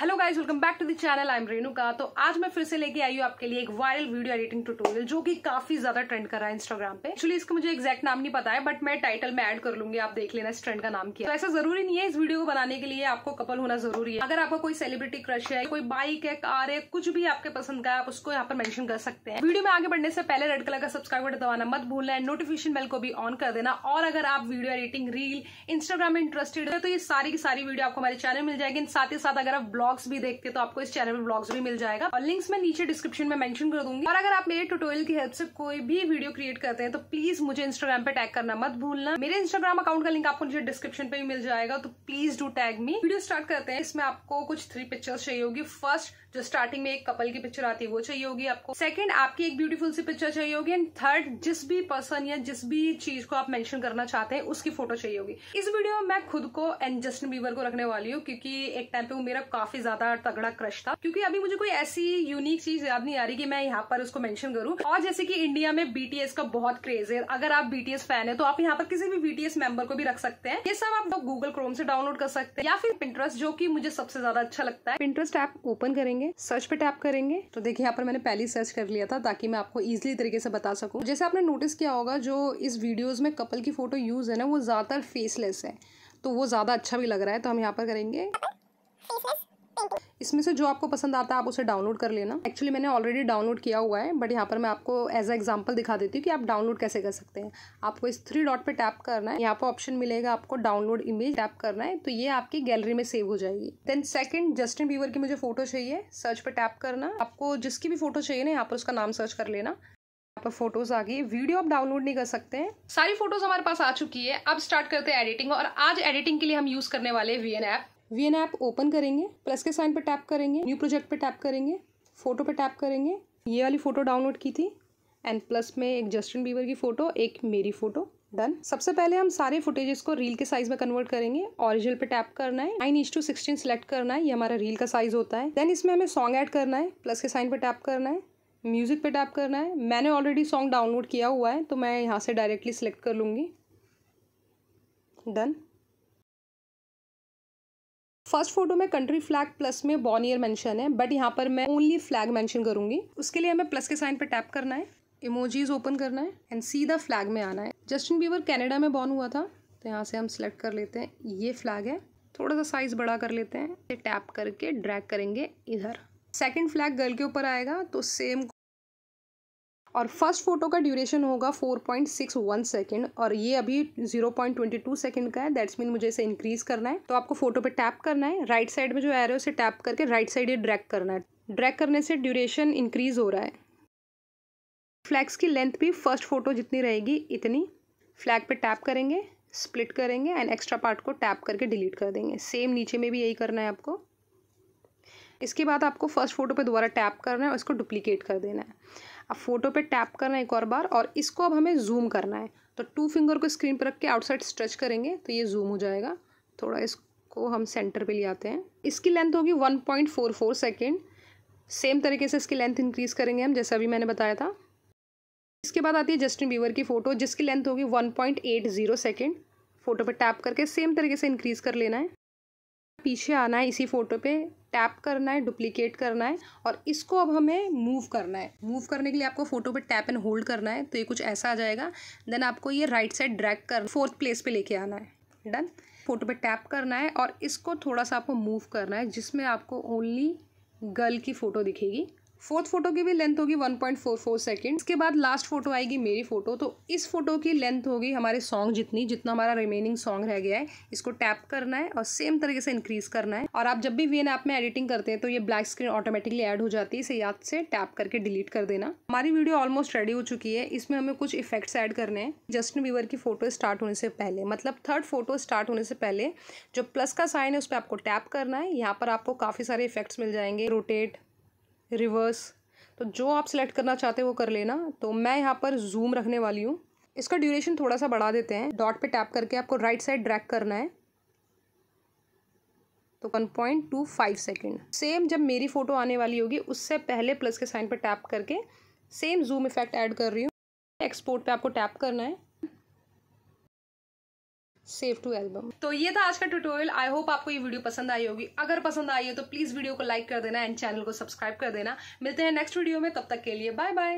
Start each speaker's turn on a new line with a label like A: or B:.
A: hello guys welcome back to the channel I am का तो आज मैं फिर से लेके आई हूँ आपके लिए एक वायरल वीडियो एडिटिंग ट्यूटोरियल जो कि काफी ज्यादा ट्रेंड कर रहा है इंस्टाग्राम पे एक्चुअली इसका मुझे एक्जैक्ट नाम नहीं पता है बट मैं टाइटल में ऐड कर लूंगी आप देख लेना इस ट्रेंड का नाम किया तो ऐसा जरूरी नहीं है इस वीडियो को बनाने के लिए आपको कपल होना जरूरी है अगर आपका कोई सेलिब्रिटी क्रश है कोई बाइक है कार है कुछ भी आपके पसंद का है आप उसको यहाँ पर मैंशन कर सकते हैं वीडियो में आगे बढ़ने से पहले रेड कलर का सब्सक्राइब बटन दबाना मत भूलना है नोटिफिकेशन बेल को भी ऑन कर देना और अगर आप वीडियो एडिटिंग रील इंस्टाग्राम में इंटरेस्टेड है तो ये सारी की सारी वीडियो आपको हमारे चैनल मिल जाएगी साथ ही साथ अगर आप ब्लॉग ब्लॉग्स भी देखते तो आपको इस चैनल में ब्लॉग्स भी मिल जाएगा और लिंक्स मैं नीचे डिस्क्रिप्शन में मेंशन कर दूंगी और अगर आप मेरे ट्यूटोरियल की हेल्प से कोई भी वीडियो क्रिएट करते हैं तो प्लीज मुझे इंस्टाग्राम पे टैग करना मत भूलना मेरे इंस्टाग्राम अकाउंट का लिंक आपको नीचे डिस्क्रिप्शन पे भी मिल जाएगा तो please do tag me video start करते हैं इसमें आपको कुछ थ्री पिक्चर्स चाहिए होगी फर्स्ट जो स्टार्टिंग में एक कपल की पिक्चर आती है वो चाहिए होगी आपको सेकंड आपकी एक ब्यूटीफुल सी पिक्चर चाहिए होगी एंड थर्ड जिस भी पर्सन या जिस भी चीज को आप मेंशन करना चाहते हैं उसकी फोटो चाहिए होगी इस वीडियो में मैं खुद को एंड जस्टिन बीवर को रखने वाली हूँ क्योंकि एक टाइम पे वो मेरा काफी काफी ज्यादा तगड़ा क्रश था क्योंकि अभी मुझे कोई ऐसी यूनिक चीज याद नहीं आ रही कि मैं यहाँ पर उसको मेंशन करूँ और जैसे कि इंडिया में बीटीएस का बहुत क्रेज है अगर आप बीटीएस फैन है तो आप यहाँ पर किसी भी बीटीएस मेंबर को भी रख सकते हैं ये सब आप लोग गूगल क्रोम से डाउनलोड कर सकते हैं या फिर पिंटरेस्ट जो की मुझे सबसे ज्यादा अच्छा लगता है पिंटरेस्ट ऐप ओपन करेंगे सर्च पे टैप करेंगे तो देखिए यहाँ पर मैंने पहले सर्च कर लिया था ताकि मैं आपको इजिली तरीके से बता सकूँ जैसे आपने नोटिस किया होगा जो इस वीडियोज में कपल की फोटो यूज है ना वो ज्यादातर फेसलेस है तो वो ज़्यादा अच्छा भी लग रहा है तो हम यहाँ पर करेंगे इसमें से जो आपको पसंद आता है आप उसे डाउनलोड कर लेना एक्चुअली मैंने ऑलरेडी डाउनलोड किया हुआ है बट यहाँ पर मैं आपको एज अ एग्जाम्पल दिखा देती हूँ कि आप डाउनलोड कैसे कर सकते हैं आपको इस थ्री डॉट पर टैप करना है यहाँ पर ऑप्शन मिलेगा आपको डाउनलोड इमेज टैप करना है तो ये आपकी गैलरी में सेव हो जाएगी देन सेकेंड जस्टिन बीवर की मुझे फोटो चाहिए सर्च पर टैप करना आपको जिसकी भी फोटो चाहिए ना यहाँ पर उसका नाम सर्च कर लेना यहाँ पर फोटोज आ गई वीडियो आप डाउनलोड नहीं कर सकते हैं सारी फोटोज हमारे पास आ चुकी है अब स्टार्ट करते हैं एडिटिंग और आज एडिटिंग के लिए हम यूज करने वाले V N app V N app open करेंगे प्लस के साइन पर टैप करेंगे न्यू प्रोजेक्ट पर टैप करेंगे फ़ोटो पर टैप करेंगे ये वाली फ़ोटो डाउनलोड की थी एंड प्लस में एक जस्टिन बीवर की फ़ोटो एक मेरी फ़ोटो डन सबसे पहले हम सारे फुटेजेस को रील के साइज में कन्वर्ट करेंगे ओरिजिनल पे टैप करना है nine inch to sixteen select करना है ये हमारा रील का साइज होता है देन इसमें हमें सॉन्ग ऐड करना है प्लस के साइन पे टैप करना है म्यूज़िक पे टैप करना है मैंने ऑलरेडी सॉन्ग डाउनलोड किया हुआ है तो मैं यहाँ से डायरेक्टली सिलेक्ट कर लूँगी डन फर्स्ट फोटो में कंट्री फ्लैग प्लस में बॉनियर मेंशन है बट यहाँ पर मैं ओनली फ्लैग मेंशन करूँगी उसके लिए हमें प्लस के साइन पर टैप करना है इमोजीज ओपन करना है एंड सीधा फ्लैग में आना है जस्टिन बीवर कैनेडा में बॉर्न हुआ था तो यहाँ से हम सिलेक्ट कर लेते हैं ये फ्लैग है थोड़ा सा साइज़ बड़ा कर लेते हैं टैप करके ड्रैग करेंगे इधर सेकंड फ्लैग गर्ल के ऊपर आएगा तो सेम और फर्स्ट फ़ोटो का ड्यूरेशन होगा four point six one second और ये अभी zero point twenty two second का है दैट्स मीन मुझे इसे इंक्रीज़ करना है तो आपको फोटो पे टैप करना है राइट साइड में जो एरो है उसे टैप करके राइट साइड ये ड्रैक करना है ड्रैक करने से ड्यूरेशन इंक्रीज़ हो रहा है फ्लैग्स की लेंथ भी फर्स्ट फ़ोटो जितनी रहेगी इतनी फ्लैग पर टैप करेंगे स्प्लिट करेंगे एंड एक्स्ट्रा पार्ट को टैप करके डिलीट कर देंगे सेम नीचे में भी यही करना है आपको इसके बाद आपको फर्स्ट फ़ोटो पे दोबारा टैप करना है और इसको डुप्लीकेट कर देना है अब फोटो पे टैप करना है एक और बार और इसको अब हमें जूम करना है तो टू फिंगर को स्क्रीन पर रख के आउटसाइड स्ट्रेच करेंगे तो ये जूम हो जाएगा थोड़ा इसको हम सेंटर पे ले आते हैं इसकी लेंथ होगी one point four four second same तरीके से इसकी लेंथ इंक्रीज़ करेंगे हम जैसा अभी मैंने बताया था इसके बाद आती है जस्टिन बीवर की फ़ोटो जिसकी लेंथ होगी one point eight zero second photo पर टैप करके सेम तरीके से इंक्रीज़ कर लेना है पीछे आना है इसी फ़ोटो पे टैप करना है डुप्लीकेट करना है और इसको अब हमें मूव करना है मूव करने के लिए आपको फोटो पे टैप एंड होल्ड करना है तो ये कुछ ऐसा आ जाएगा देन आपको ये राइट साइड ड्रैग कर फोर्थ प्लेस पे लेके आना है डन फोटो पे टैप करना है और इसको थोड़ा सा आपको मूव करना है जिसमें आपको ओनली गर्ल की फ़ोटो दिखेगी फोर्थ फोटो की भी लेंथ होगी one point four four second इसके बाद लास्ट फोटो आएगी मेरी फोटो तो इस फोटो की लेंथ होगी हमारे सॉन्ग जितनी जितना हमारा रिमेनिंग सॉन्ग रह गया है इसको टैप करना है और सेम तरीके से इंक्रीज करना है और आप जब भी वी एन ऐप में एडिटिंग करते हैं तो ये ब्लैक स्क्रीन ऑटोमेटिकली एड हो जाती है इसे याद से टैप करके डिलीट कर देना हमारी वीडियो ऑलमोस्ट रेडी हो चुकी है इसमें हमें कुछ इफेक्ट्स एड करने हैं जस्टिन वीवर की फोटो स्टार्ट होने से पहले मतलब थर्ड फोटो स्टार्ट होने से पहले जो प्लस का साइन है उस पर आपको टैप करना है यहाँ पर आपको काफ़ी सारे इफेक्ट्स मिल जाएंगे रोटेट रिवर्स तो जो आप सेलेक्ट करना चाहते हो वो कर लेना तो मैं यहाँ पर जूम रखने वाली हूँ इसका ड्यूरेशन थोड़ा सा बढ़ा देते हैं डॉट पे टैप करके आपको राइट साइड ड्रैग करना है तो one point two five second same जब मेरी फ़ोटो आने वाली होगी उससे पहले प्लस के साइन पर टैप करके सेम जूम इफेक्ट ऐड कर रही हूँ एक्सपोर्ट पर आपको टैप करना है सेव टू एल्बम तो ये था आज का ट्यूटोरियल आई होप आपको ये वीडियो पसंद आई होगी अगर पसंद आई हो तो प्लीज वीडियो को लाइक कर देना एंड चैनल को सब्सक्राइब कर देना मिलते हैं नेक्स्ट वीडियो में तब तक के लिए बाय बाय